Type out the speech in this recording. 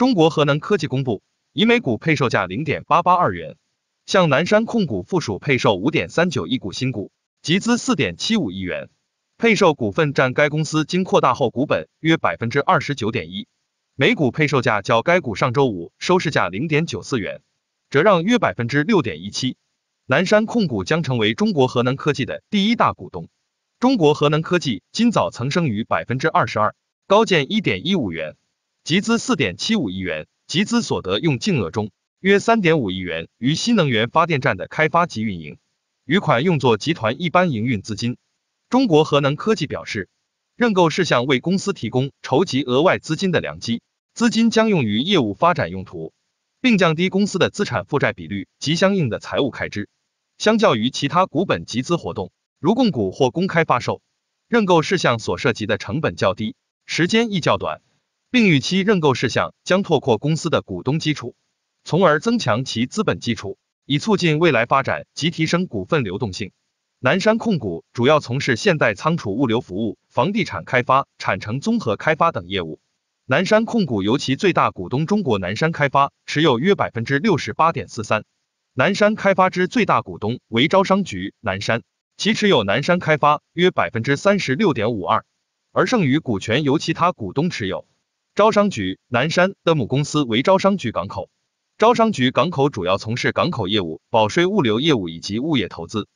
中国核能科技公布，以每股配售价零点八八二元，向南山控股附属配售五点三九亿股新股，集资四点七五亿元，配售股份占该公司经扩大后股本约百分之二十九点一。每股配售价较该股上周五收市价零点九四元，折让约百分之六点一七。南山控股将成为中国核能科技的第一大股东。中国核能科技今早曾升逾百分之二十二，高见一点一五元。集资四点七五亿元，集资所得用净额中约三点五亿元于新能源发电站的开发及运营，余款用作集团一般营运资金。中国核能科技表示，认购事项为公司提供筹集额外资金的良机，资金将用于业务发展用途，并降低公司的资产负债比率及相应的财务开支。相较于其他股本集资活动，如供股或公开发售，认购事项所涉及的成本较低，时间亦较短。并预期认购事项将拓阔公司的股东基础，从而增强其资本基础，以促进未来发展及提升股份流动性。南山控股主要从事现代仓储物流服务、房地产开发、产城综合开发等业务。南山控股由其最大股东中国南山开发持有约百分之六十八点四三，南山开发之最大股东为招商局南山，其持有南山开发约百分之三十六点五二，而剩余股权由其他股东持有。招商局南山的母公司为招商局港口。招商局港口主要从事港口业务、保税物流业务以及物业投资。